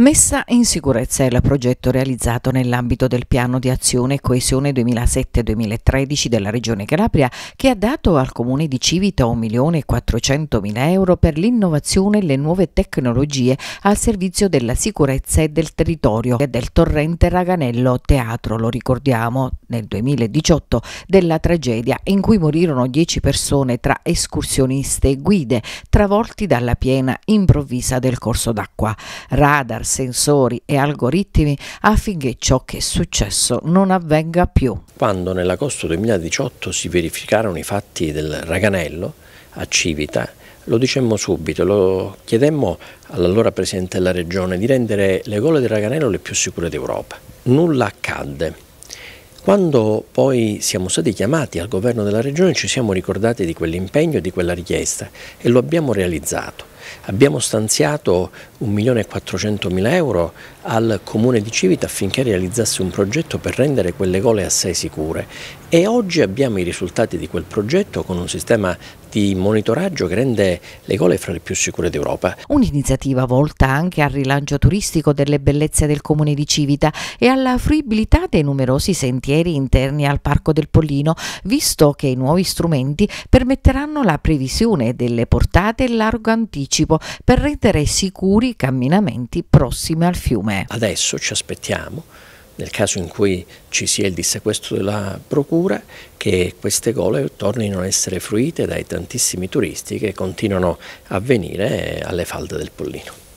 Messa in sicurezza è il progetto realizzato nell'ambito del piano di azione e coesione 2007-2013 della Regione Calabria che ha dato al Comune di Civita 1.400.000 euro per l'innovazione e le nuove tecnologie al servizio della sicurezza e del territorio e del torrente Raganello Teatro, lo ricordiamo, nel 2018 della tragedia in cui morirono 10 persone tra escursioniste e guide travolti dalla piena improvvisa del corso d'acqua. Radar, sensori e algoritmi affinché ciò che è successo non avvenga più. Quando nell'agosto 2018 si verificarono i fatti del Raganello a Civita, lo dicemmo subito, lo chiedemmo all'allora Presidente della Regione di rendere le gole del Raganello le più sicure d'Europa. Nulla accadde. Quando poi siamo stati chiamati al governo della regione ci siamo ricordati di quell'impegno e di quella richiesta e lo abbiamo realizzato. Abbiamo stanziato 1.400.000 euro al comune di Civita affinché realizzasse un progetto per rendere quelle gole assai sicure e oggi abbiamo i risultati di quel progetto con un sistema di monitoraggio che rende le gole fra le più sicure d'Europa. Un'iniziativa volta anche al rilancio turistico delle bellezze del comune di Civita e alla fruibilità dei numerosi sentieri interni al Parco del Pollino, visto che i nuovi strumenti permetteranno la previsione delle portate e largo anticipo per rendere sicuri i camminamenti prossimi al fiume. Adesso ci aspettiamo nel caso in cui ci sia il dissequestro della procura, che queste gole tornino a essere fruite dai tantissimi turisti che continuano a venire eh, alle falde del Pollino.